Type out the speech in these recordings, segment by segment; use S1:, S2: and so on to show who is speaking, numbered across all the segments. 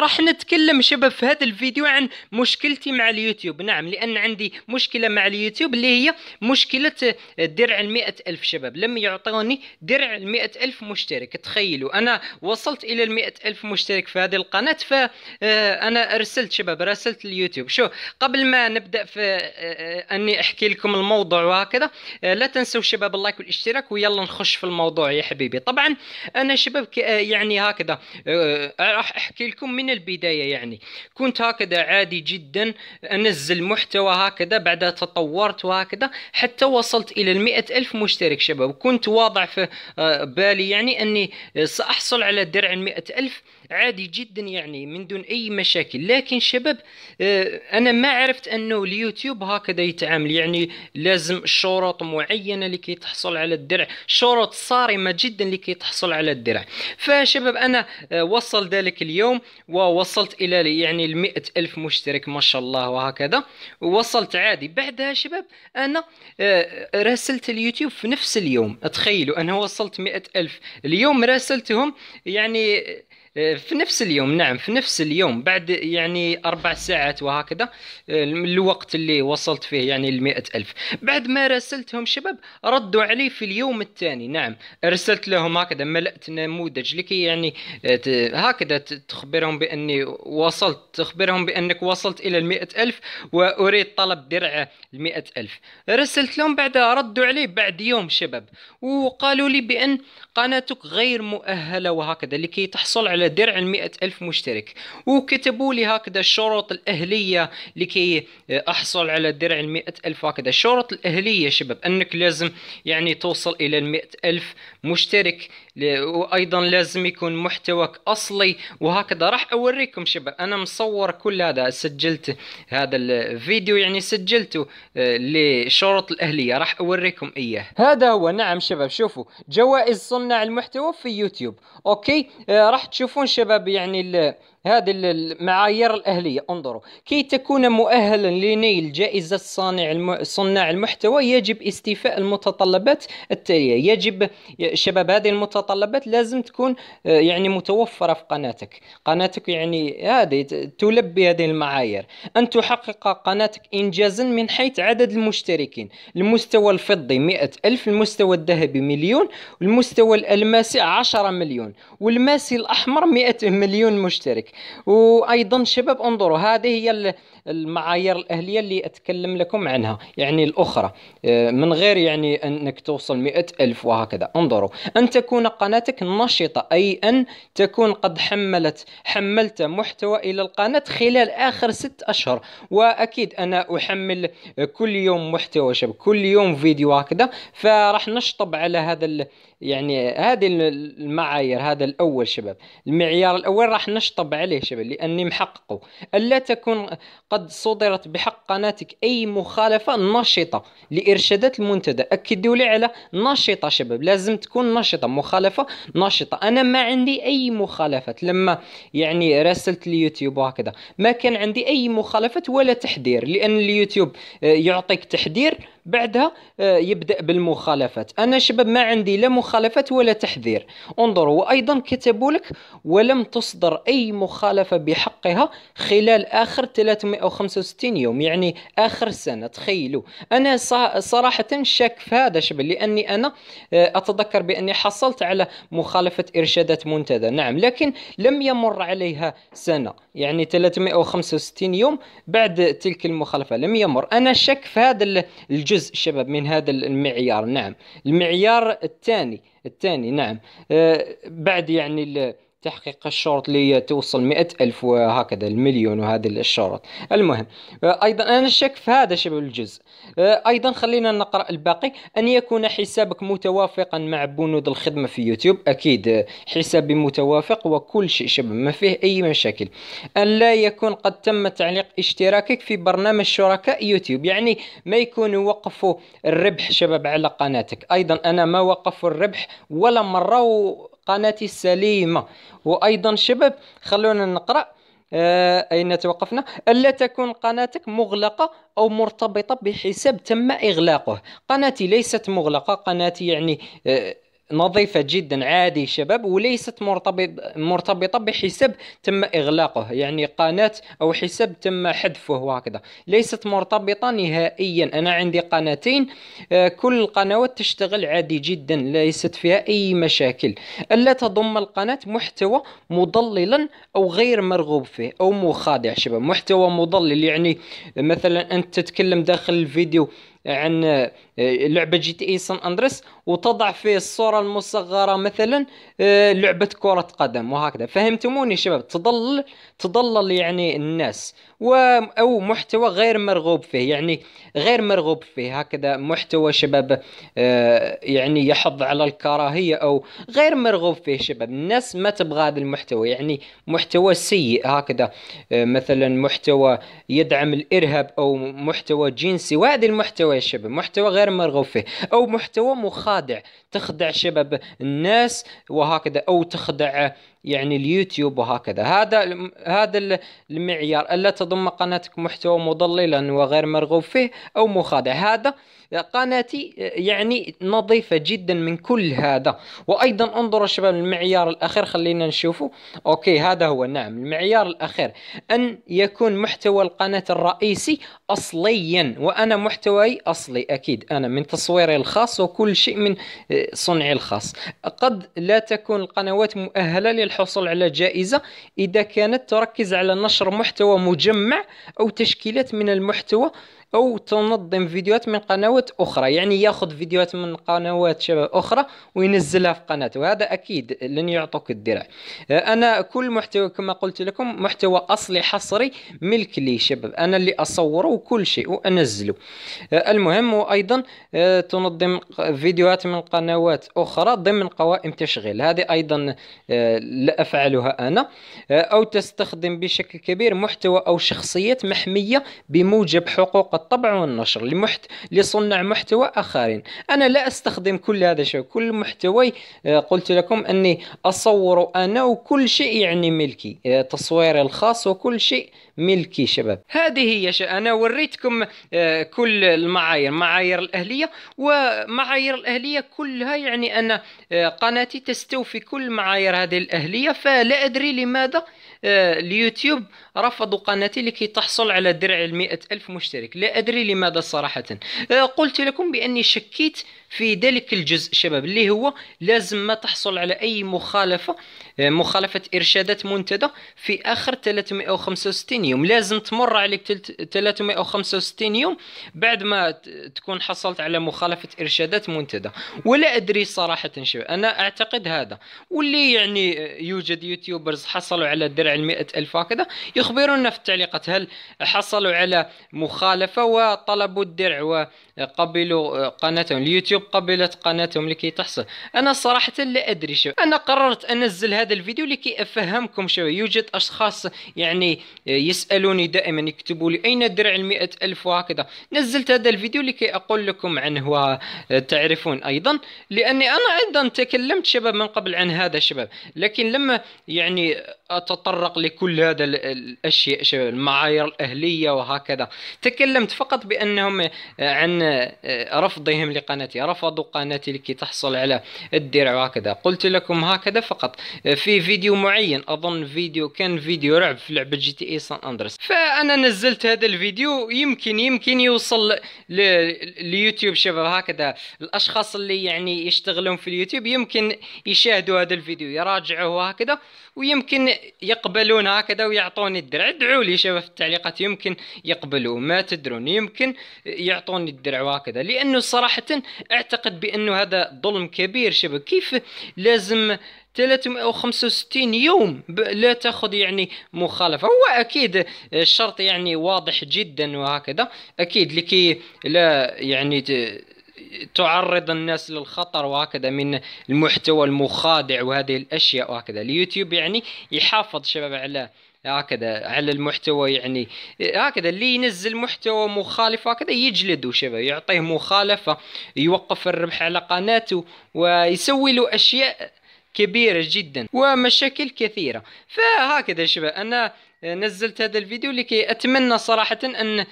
S1: راح نتكلم شباب في هذا الفيديو عن مشكلتي مع اليوتيوب نعم لان عندي مشكله مع اليوتيوب اللي هي مشكله درع المئة ألف شباب لم يعطوني درع المئة ألف مشترك تخيلوا أنا وصلت إلى المئة ألف مشترك في هذه القناة فأنا آه، أرسلت شباب راسلت اليوتيوب شو قبل ما نبدأ في آه، آه، أني أحكي لكم الموضوع وهكذا لا تنسوا شباب اللايك والاشتراك ويلا نخش في الموضوع يا حبيبي طبعا أنا شباب يعني هكذا راح أحكي لكم من من البداية يعني كنت هكذا عادي جدا أنزل محتوى هكذا بعدها تطورت وهكذا حتى وصلت إلى المئة ألف مشترك شباب كنت واضع في آه، بالي يعني أني آه، سأحصل على درع المئة ألف عادي جدا يعني من دون اي مشاكل لكن شباب آه، انا ما عرفت انه اليوتيوب هكذا يتعامل يعني لازم شروط معينه لكي تحصل على الدرع شروط صارمه جدا لكي تحصل على الدرع فشباب انا آه، وصل ذلك اليوم ووصلت الى يعني ال ألف مشترك ما شاء الله وهكذا ووصلت عادي بعدها شباب انا آه، راسلت اليوتيوب في نفس اليوم تخيلوا انا وصلت مئة ألف اليوم راسلتهم يعني في نفس اليوم نعم في نفس اليوم بعد يعني أربع ساعات وهكذا الوقت اللي وصلت فيه يعني المئة ألف بعد ما راسلتهم شباب ردوا علي في اليوم الثاني نعم أرسلت لهم هكذا ملأت نموذج لكي يعني آه، هكذا تخبرهم بأني وصلت تخبرهم بأنك وصلت إلى المئة ألف وأريد طلب درع المئة ألف رسلت لهم بعد ردوا علي بعد يوم شباب وقالوا لي بأن قناتك غير مؤهلة وهكذا لكي تحصل على على درع المئة ألف مشترك وكتبوا لي هكذا الشروط الأهلية لكي أحصل على درع المئة ألف هكذا الشروط الأهلية شباب أنك لازم يعني توصل إلى المئة ألف مشترك وايضا لازم يكون محتواك اصلي وهكذا راح اوريكم شباب انا مصور كل هذا سجلت هذا الفيديو يعني سجلته آه، لشرط الاهليه راح اوريكم اياه هذا هو نعم شباب شوفوا جوائز صناع المحتوى في يوتيوب اوكي آه راح تشوفون شباب يعني هذه المعايير الأهلية انظروا كي تكون مؤهلا لنيل جائزة صانع الم... صناع المحتوى يجب استيفاء المتطلبات التالية يجب شباب هذه المتطلبات لازم تكون آه، يعني متوفرة في قناتك قناتك يعني هذه تلبي هذه المعايير أن تحقق قناتك إنجازا من حيث عدد المشتركين المستوى الفضي مئة ألف المستوى الذهبي مليون المستوى الألماسي عشرة مليون والماسي الأحمر مئة مليون مشترك وايضا شباب انظروا هذه هي المعايير الاهليه اللي اتكلم لكم عنها يعني الاخرى آه، من غير يعني انك توصل مئة الف وهكذا انظروا ان تكون قناتك نشطه اي ان تكون قد حملت حملت محتوى الى القناه خلال اخر ست اشهر واكيد انا احمل كل يوم محتوى شباب كل يوم فيديو هكذا فراح نشطب على هذا يعني هذه المعايير هذا الاول شباب المعيار الاول راح نشطب عليه شباب لاني محققه الا تكون قد صدرت بحق قناتك اي مخالفه نشطه لارشادات المنتدى اكدوا لي على نشطه شباب لازم تكون نشطه مخالفه نشطه انا ما عندي اي مخالفات لما يعني راسلت اليوتيوب وهكذا ما كان عندي اي مخالفات ولا تحذير لان اليوتيوب آه، يعطيك تحذير بعدها آه، يبدا بالمخالفات انا شباب ما عندي لا مخالفات ولا تحذير انظروا وايضا كتبوا لك ولم تصدر اي مخالفه بحقها خلال اخر 365 يوم يعني اخر سنه تخيلوا انا صراحه شاك في هذا شباب لاني انا آه، اتذكر باني حصلت على مخالفه ارشادات منتدى نعم لكن لم يمر عليها سنه يعني 365 يوم بعد تلك المخالفه لم يمر انا شك في هذا الجزء جزء الشباب من هذا المعيار نعم المعيار الثاني الثاني نعم آه، بعد يعني تحقيق الشروط اللي توصل مئة ألف وهكذا المليون وهذه الشروط المهم آه، أيضا أنا الشك في هذا شباب الجزء آه، أيضا خلينا نقرأ الباقي أن يكون حسابك متوافقا مع بنود الخدمة في يوتيوب أكيد آه، حسابي متوافق وكل شيء شباب ما فيه أي مشاكل أن لا يكون قد تم تعليق اشتراكك في برنامج شركاء يوتيوب يعني ما يكون وقفوا الربح شباب على قناتك أيضا أنا ما وقفوا الربح ولا مرة و... قناتي السليمة وأيضا شباب خلونا نقرأ آه، أين توقفنا ألا تكون قناتك مغلقة أو مرتبطة بحساب تم إغلاقه قناتي ليست مغلقة قناتي يعني آه نظيفة جدا عادي شباب وليست مرتبط مرتبطة بحساب تم إغلاقه يعني قناة أو حساب تم حذفه وهكذا ليست مرتبطة نهائيا أنا عندي قناتين آه، كل القنوات تشتغل عادي جدا ليست فيها أي مشاكل ألا تضم القناة محتوى مضللا أو غير مرغوب فيه أو مخادع شباب محتوى مضلل يعني مثلا أنت تتكلم داخل الفيديو عن آه، لعبه جي تي اي سان اندريس وتضع فيه الصوره المصغره مثلا آه، لعبه كره قدم وهكذا فهمتموني شباب تضل تضلل يعني الناس و او محتوى غير مرغوب فيه يعني غير مرغوب فيه هكذا محتوى شباب آه، يعني يحض على الكراهيه او غير مرغوب فيه شباب الناس ما تبغى هذا المحتوى يعني محتوى سيء هكذا مثلا محتوى يدعم الارهاب او محتوى جنسي وهذا المحتوى محتوى يا شباب محتوى غير مرغوب فيه او محتوى مخادع تخدع شباب الناس وهكذا او تخدع يعني اليوتيوب وهكذا هذا هذا المعيار الا تضم قناتك محتوى مضللا وغير مرغوب فيه او مخادع هذا قناتي يعني نظيفه جدا من كل هذا وايضا انظروا شباب المعيار الاخير خلينا نشوفه اوكي هذا هو نعم المعيار الاخير ان يكون محتوى القناه الرئيسي اصليا وانا محتواي اصلي اكيد انا من تصويري الخاص وكل شيء من آه، صنعي الخاص قد لا تكون القنوات مؤهله للحصول على جائزة إذا كانت تركز على نشر محتوى مجمع أو تشكيلات من المحتوى أو تنظم فيديوهات من قنوات أخرى يعني يأخذ فيديوهات من قنوات شباب أخرى وينزلها في قناته وهذا أكيد لن يعطوك الدرع آه، أنا كل محتوى كما قلت لكم محتوى أصلي حصري ملك لي شباب أنا اللي أصوره وكل شيء وأنزله آه، المهم وأيضا آه، تنظم فيديوهات من قنوات أخرى ضمن قوائم تشغيل هذه أيضا لا أفعلها أنا أو تستخدم بشكل كبير محتوى أو شخصيات محمية بموجب حقوق الطبع والنشر لمحت لصنع محتوى آخرين أنا لا أستخدم كل هذا الشيء كل محتوي آه، قلت لكم أني أصور أنا وكل شيء يعني ملكي آه، تصويري الخاص وكل شيء ملكي شباب هذه هي ش... أنا وريتكم آه، كل المعايير معايير الأهلية ومعايير الأهلية كلها يعني أن قناتي تستوفي كل معايير هذه الأهلية فلا أدري لماذا آه، اليوتيوب رفضوا قناتي لكي تحصل على درع المئة ألف مشترك لا أدري لماذا صراحة آه، قلت لكم بأني شكيت في ذلك الجزء شباب اللي هو لازم ما تحصل على أي مخالفة مخالفه ارشادات منتدى في اخر 365 يوم لازم تمر عليك 365 يوم بعد ما تكون حصلت على مخالفه ارشادات منتدى ولا ادري صراحه شو انا اعتقد هذا واللي يعني يوجد يوتيوبرز حصلوا على درع المئة ألف هكذا يخبرونا في التعليقات هل حصلوا على مخالفه وطلبوا الدرع وقبلوا قناتهم اليوتيوب قبلت قناتهم لكي تحصل انا صراحه لا ادري شو انا قررت انزل هذا هذا الفيديو لكي افهمكم شويه يوجد اشخاص يعني يسالوني دائما يكتبوا لي اين درع ال الف وهكذا نزلت هذا الفيديو لكي اقول لكم عنه تعرفون ايضا لاني انا ايضا تكلمت شباب من قبل عن هذا الشباب لكن لما يعني اتطرق لكل هذا الاشياء شباب المعايير الاهليه وهكذا تكلمت فقط بانهم عن رفضهم لقناتي رفضوا قناتي لكي تحصل على الدرع وهكذا قلت لكم هكذا فقط في فيديو معين اظن فيديو كان فيديو رعب في لعبه جي تي اي سان اندرس فانا نزلت هذا الفيديو يمكن يمكن يوصل ليوتيوب شباب هكذا الاشخاص اللي يعني يشتغلون في اليوتيوب يمكن يشاهدوا هذا الفيديو يراجعوه هكذا ويمكن يقبلون هكذا ويعطوني الدرع ادعوا لي شباب في التعليقات يمكن يقبلوا ما تدرون يمكن يعطوني الدرع وهكذا لانه صراحه اعتقد بانه هذا ظلم كبير شباب كيف لازم 365 يوم لا تاخذ يعني مخالفه هو اكيد الشرط يعني واضح جدا وهكذا اكيد لكي لا يعني تعرض الناس للخطر وهكذا من المحتوى المخادع وهذه الاشياء وهكذا اليوتيوب يعني يحافظ شباب على هكذا على المحتوى يعني هكذا اللي ينزل محتوى مخالف هكذا يجلده شباب يعطيه مخالفة يوقف الربح على قناته ويسوي له أشياء كبيرة جدا ومشاكل كثيرة فهكذا شباب أنا نزلت هذا الفيديو لكي اتمنى صراحه ان آه،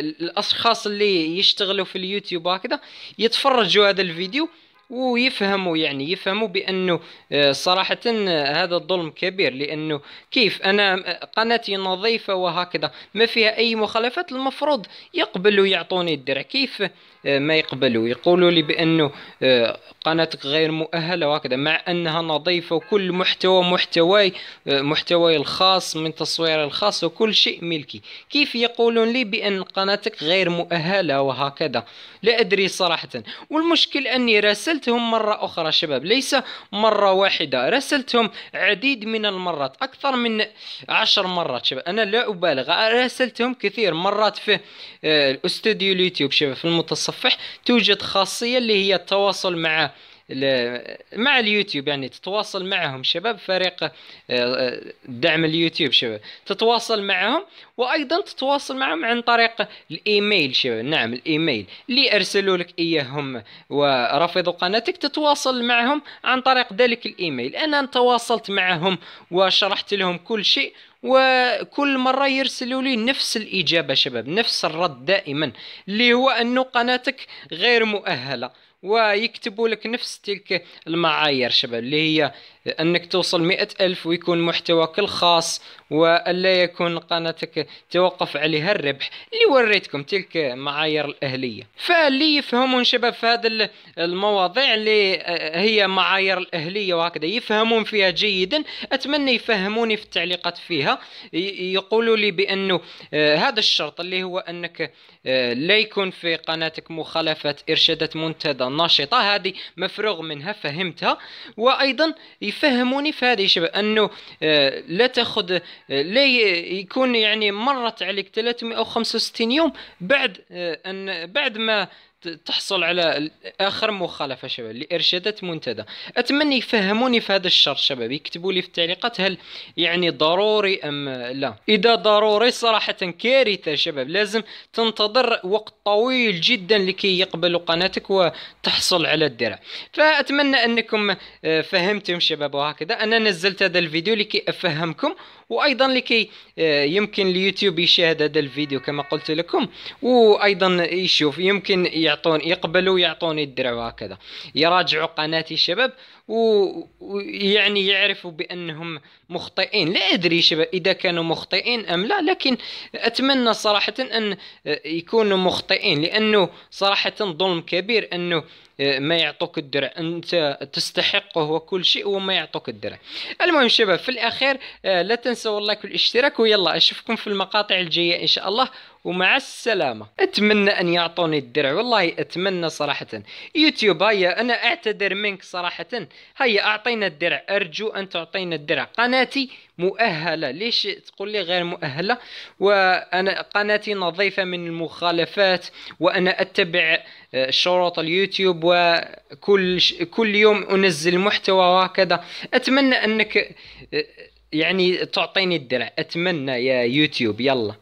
S1: الاشخاص اللي يشتغلوا في اليوتيوب هكذا يتفرجوا هذا الفيديو ويفهموا يعني يفهموا بانه آه، صراحه آه، هذا الظلم كبير لانه كيف انا قناتي نظيفه وهكذا ما فيها اي مخالفات المفروض يقبلوا يعطوني الدرع كيف ما يقبلوا يقولوا لي بانه آه، قناتك غير مؤهله وهكذا مع انها نظيفه وكل محتوى محتواي آه، محتواي الخاص من تصوير الخاص وكل شيء ملكي كيف يقولون لي بان قناتك غير مؤهله وهكذا لا ادري صراحه والمشكل اني راسلتهم مره اخرى شباب ليس مره واحده راسلتهم عديد من المرات اكثر من عشر مرات شباب انا لا ابالغ راسلتهم كثير مرات في آه، الاستوديو اليوتيوب شباب في المتصفح المتصفح توجد خاصية اللي هي التواصل مع مع اليوتيوب يعني تتواصل معهم شباب فريق آه، آه، دعم اليوتيوب شباب تتواصل معهم وايضا تتواصل معهم عن طريق الايميل شباب نعم الايميل اللي ارسلوا لك اياهم ورفضوا قناتك تتواصل معهم عن طريق ذلك الايميل انا تواصلت معهم وشرحت لهم كل شيء وكل مرة يرسلوا لي نفس الإجابة شباب نفس الرد دائما اللي هو أنه قناتك غير مؤهلة ويكتبوا لك نفس تلك المعايير شباب اللي هي انك توصل مئة الف ويكون محتواك الخاص والا يكون قناتك توقف عليها الربح اللي وريتكم تلك معايير الاهلية فاللي يفهمون شباب في هذا المواضيع اللي آه، هي معايير الاهلية وهكذا يفهمون فيها جيدا اتمنى يفهموني في التعليقات فيها يقولوا لي بانه آه، هذا الشرط اللي هو انك لا يكون في قناتك مخالفة إرشادات منتدى ناشطة هذه مفروغ منها فهمتها وأيضا يفهموني في هذه شباب أنه آه، لا تأخذ آه، لا يكون يعني مرت عليك 365 يوم بعد آه، أن بعد ما تحصل على اخر مخالفه شباب لارشادات منتدى اتمنى يفهموني في هذا الشرط شباب يكتبوا لي في التعليقات هل يعني ضروري ام لا اذا ضروري صراحه كارثه شباب لازم تنتظر وقت طويل جدا لكي يقبلوا قناتك وتحصل على الدرع فاتمنى انكم آه، فهمتم شباب وهكذا انا نزلت هذا الفيديو لكي افهمكم وايضا لكي آه، يمكن ليوتيوب يشاهد هذا الفيديو كما قلت لكم وايضا يشوف يمكن يعطون يقبلوا يعطوني الدرع وهكذا يراجعوا قناتي الشباب ويعني يعرفوا بانهم مخطئين لا ادري شباب اذا كانوا مخطئين ام لا لكن اتمنى صراحه ان آه، يكونوا مخطئين لانه صراحه ظلم كبير انه ما يعطوك الدرع انت تستحقه وكل شيء وما يعطوك الدرع المهم شباب في الاخير آه، لا تنسوا اللايك والاشتراك ويلا اشوفكم في المقاطع الجايه ان شاء الله ومع السلامة أتمنى أن يعطوني الدرع والله أتمنى صراحة يوتيوب هيا أنا أعتذر منك صراحة هيا أعطينا الدرع أرجو أن تعطينا الدرع قناتي مؤهلة ليش تقول لي غير مؤهلة وأنا قناتي نظيفة من المخالفات وأنا أتبع آه، شروط اليوتيوب وكل كل يوم أنزل محتوى وهكذا أتمنى أنك آه، يعني تعطيني الدرع أتمنى يا يوتيوب يلا